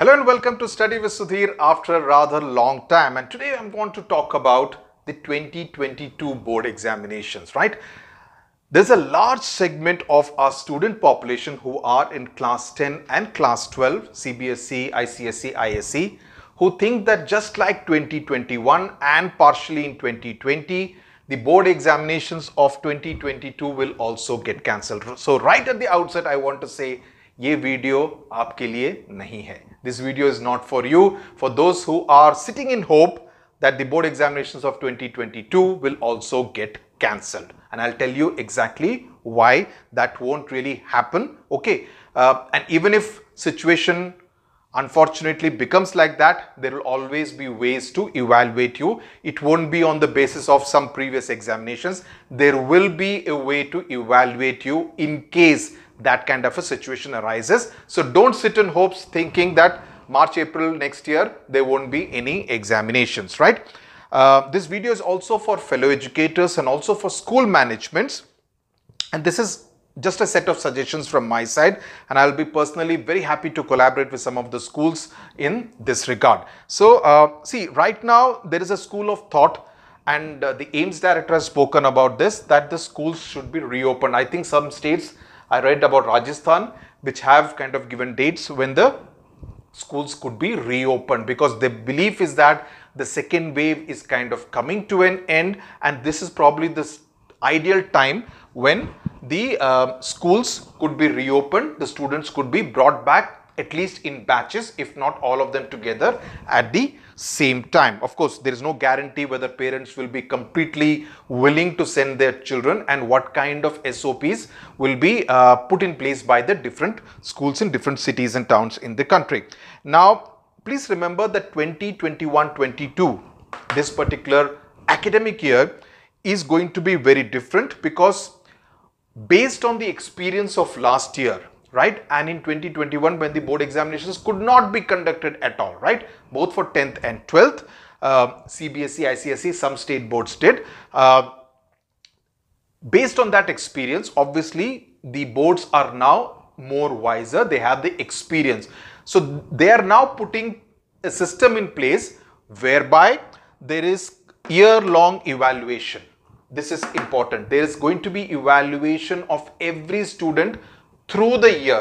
Hello and welcome to Study with Sudhir after a rather long time and today I'm going to talk about the 2022 board examinations, right? There's a large segment of our student population who are in class 10 and class 12, CBSE, ICSE, ISE, who think that just like 2021 and partially in 2020, the board examinations of 2022 will also get cancelled. So right at the outset, I want to say ये video आपके लिए नहीं है this video is not for you for those that the board examinations of 2022 will also get cancelled and I'll tell you exactly why that won't really happen okay uh, and even if situation unfortunately becomes like that there will always be ways to evaluate you it won't be on the basis of some previous examinations there will be a way to evaluate you in case that kind of a situation arises. So don't sit in hopes thinking that March, April next year, there won't be any examinations, right? Uh, this video is also for fellow educators and also for school managements. And this is just a set of suggestions from my side and I'll be personally very happy to collaborate with some of the schools in this regard. So uh, see right now there is a school of thought and uh, the AIMS director has spoken about this that the schools should be reopened. I think some states I read about Rajasthan which have kind of given dates when the schools could be reopened because the belief is that the second wave is kind of coming to an end and this is probably the ideal time when the uh, schools could be reopened, the students could be brought back at least in batches if not all of them together at the same time. Of course, there is no guarantee whether parents will be completely willing to send their children and what kind of SOPs will be uh, put in place by the different schools in different cities and towns in the country. Now, please remember that 2021 22, this particular academic year is going to be very different because based on the experience of last year, right and in 2021 when the board examinations could not be conducted at all right both for 10th and 12th uh, cbsc icsc some state boards did uh, based on that experience obviously the boards are now more wiser they have the experience so they are now putting a system in place whereby there is year-long evaluation this is important there is going to be evaluation of every student through the year.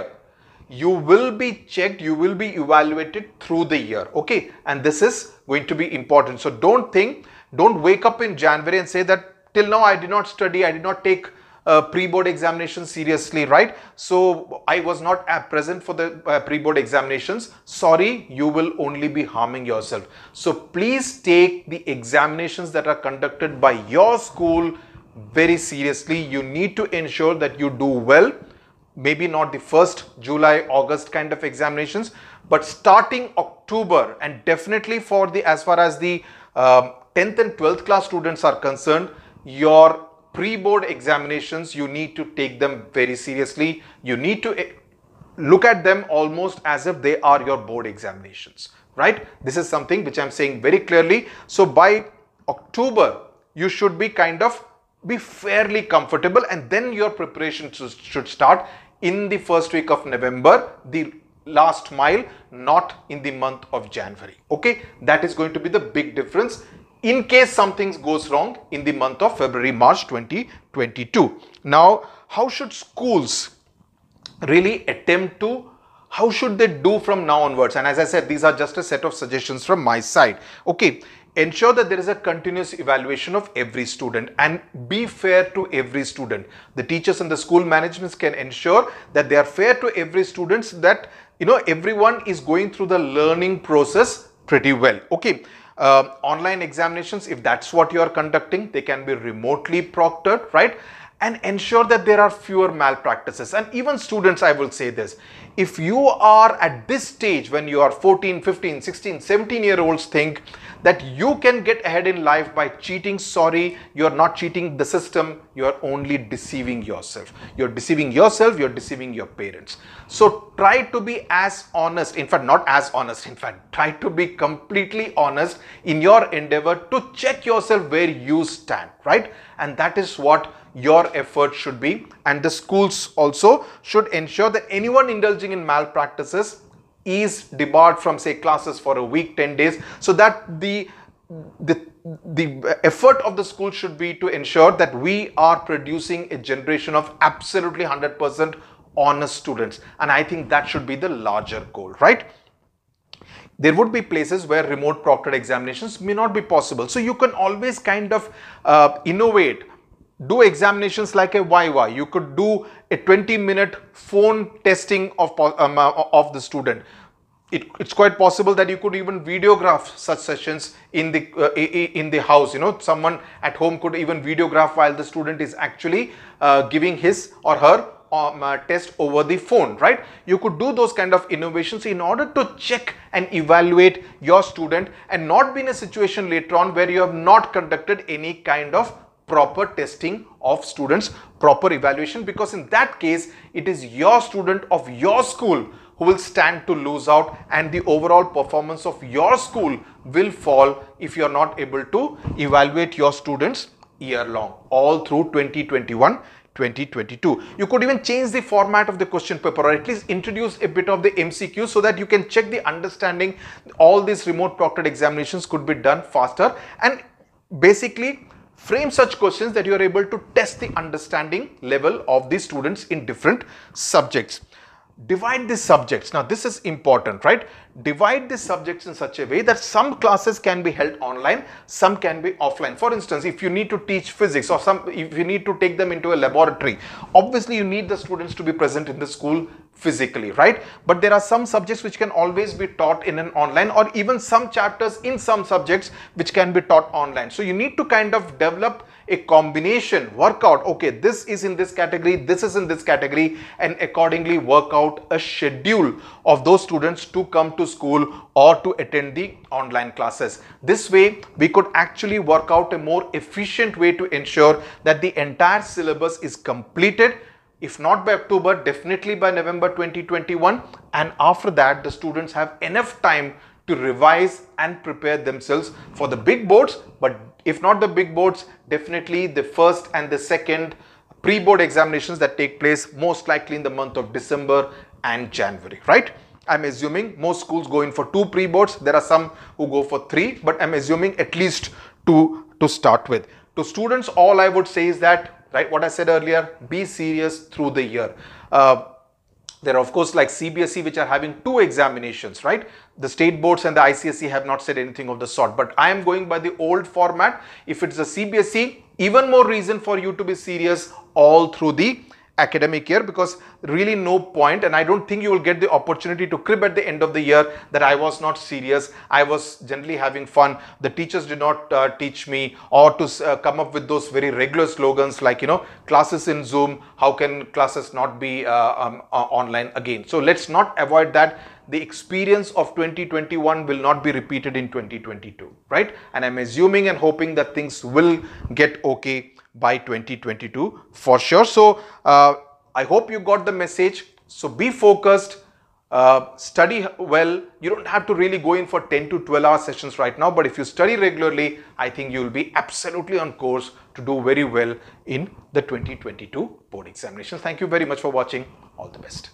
You will be checked, you will be evaluated through the year. Okay. And this is going to be important. So don't think, don't wake up in January and say that till now I did not study, I did not take uh, pre-board examination seriously, right? So I was not present for the uh, pre-board examinations. Sorry, you will only be harming yourself. So please take the examinations that are conducted by your school very seriously. You need to ensure that you do well maybe not the first July, August kind of examinations, but starting October and definitely for the as far as the um, 10th and 12th class students are concerned, your pre-board examinations, you need to take them very seriously. You need to eh, look at them almost as if they are your board examinations, right? This is something which I'm saying very clearly. So by October, you should be kind of be fairly comfortable and then your preparation should start in the first week of November, the last mile, not in the month of January. Okay, that is going to be the big difference in case something goes wrong in the month of February, March 2022. Now, how should schools really attempt to how should they do from now onwards and as i said these are just a set of suggestions from my side okay ensure that there is a continuous evaluation of every student and be fair to every student the teachers and the school managements can ensure that they are fair to every student. that you know everyone is going through the learning process pretty well okay uh, online examinations if that's what you are conducting they can be remotely proctored right and ensure that there are fewer malpractices and even students i will say this if you are at this stage when you are 14 15 16 17 year olds think that you can get ahead in life by cheating sorry you're not cheating the system you're only deceiving yourself you're deceiving yourself you're deceiving your parents so try to be as honest in fact not as honest in fact try to be completely honest in your endeavor to check yourself where you stand right and that is what your effort should be and the schools also should ensure that anyone indulging in malpractices is debarred from say classes for a week 10 days so that the the the effort of the school should be to ensure that we are producing a generation of absolutely 100% honest students and i think that should be the larger goal right there would be places where remote proctored examinations may not be possible so you can always kind of uh, innovate do examinations like a Viva. You could do a 20 minute phone testing of, um, uh, of the student. It, it's quite possible that you could even videograph such sessions in the uh, in the house you know someone at home could even videograph while the student is actually uh, giving his or her um, uh, test over the phone right you could do those kind of innovations in order to check and evaluate your student and not be in a situation later on where you have not conducted any kind of proper testing of students, proper evaluation because in that case, it is your student of your school who will stand to lose out and the overall performance of your school will fall if you are not able to evaluate your students year long all through 2021 2022. You could even change the format of the question paper or at least introduce a bit of the MCQ so that you can check the understanding. All these remote proctored examinations could be done faster and basically frame such questions that you are able to test the understanding level of the students in different subjects. Divide the subjects. Now, this is important, right? Divide the subjects in such a way that some classes can be held online, some can be offline. For instance, if you need to teach physics or some, if you need to take them into a laboratory, obviously you need the students to be present in the school physically, right? But there are some subjects which can always be taught in an online or even some chapters in some subjects which can be taught online. So you need to kind of develop a combination, work out, okay, this is in this category, this is in this category and accordingly work out a schedule of those students to come to school or to attend the online classes. This way we could actually work out a more efficient way to ensure that the entire syllabus is completed if not by October, definitely by November 2021. And after that, the students have enough time to revise and prepare themselves for the big boards. But if not the big boards, definitely the first and the second pre-board examinations that take place most likely in the month of December and January, right? I'm assuming most schools go in for two pre-boards. There are some who go for three, but I'm assuming at least two to start with. To students, all I would say is that right? What I said earlier, be serious through the year. Uh, there are of course like CBSE which are having two examinations, right? The state boards and the ICSE have not said anything of the sort, but I am going by the old format. If it's a CBSE, even more reason for you to be serious all through the academic year because really no point and I don't think you will get the opportunity to crib at the end of the year that I was not serious. I was generally having fun. The teachers did not uh, teach me or to uh, come up with those very regular slogans like, you know, classes in Zoom, how can classes not be uh, um, uh, online again? So let's not avoid that. The experience of 2021 will not be repeated in 2022, right? And I'm assuming and hoping that things will get okay by 2022 for sure. So uh, I hope you got the message. So be focused, uh, study well. You don't have to really go in for 10 to 12 hour sessions right now, but if you study regularly, I think you will be absolutely on course to do very well in the 2022 board examination. Thank you very much for watching. All the best.